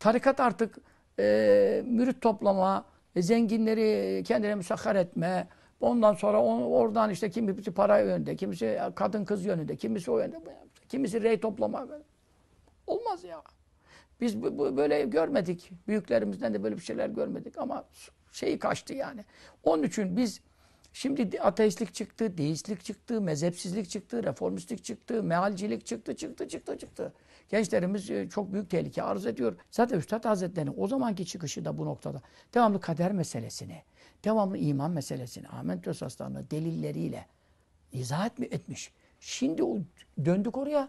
Tarikat artık e, mürit toplama, e, zenginleri kendine müsahhar etme, ondan sonra on, oradan işte kimisi para yönünde, kimisi kadın kız yönünde, kimisi o yönde, kimisi rey toplama. Olmaz ya. Biz bu, bu, böyle görmedik. Büyüklerimizden de böyle bir şeyler görmedik ama şeyi kaçtı yani. Onun için biz Şimdi ateistlik çıktı, deistlik çıktı, mezhepsizlik çıktı, reformistlik çıktı, mealcilik çıktı, çıktı, çıktı, çıktı. Gençlerimiz e, çok büyük tehlike arz ediyor. Zaten Üstad Hazretleri'nin o zamanki çıkışı da bu noktada. Devamlı kader meselesini, devamlı iman meselesini, Ahmet Esaslarını delilleriyle izah etmiş. Şimdi döndük oraya.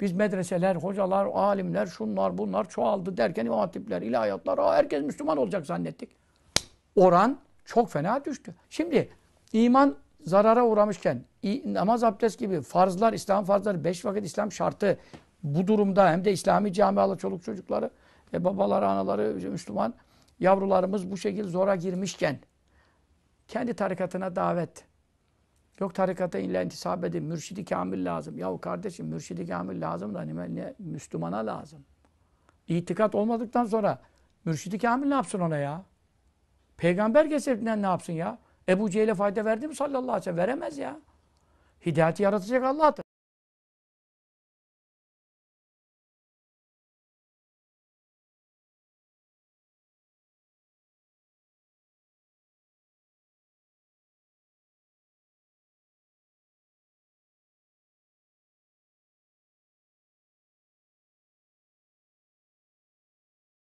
Biz medreseler, hocalar, alimler, şunlar bunlar çoğaldı derken imam hatipler, ilahiyatlar, herkes Müslüman olacak zannettik. Oran çok fena düştü. Şimdi İman zarara uğramışken namaz abdest gibi farzlar, İslam farzları, beş vakit İslam şartı bu durumda hem de İslami camialı çoluk çocukları, e, babaları, anaları, Müslüman yavrularımız bu şekilde zora girmişken kendi tarikatına davet. Yok tarikata illa intisap edin, mürşidi kamil lazım. Yahu kardeşim mürşidi kamil lazım da ne, ne Müslümana lazım. İtikat olmadıktan sonra mürşidi kamil ne yapsın ona ya? Peygamber kesetinden ne yapsın ya? Ebu Cehil'e fayda verdi mi sallallahu aleyhi ve sellem? Veremez ya. Hidayeti yaratacak Allah'tır.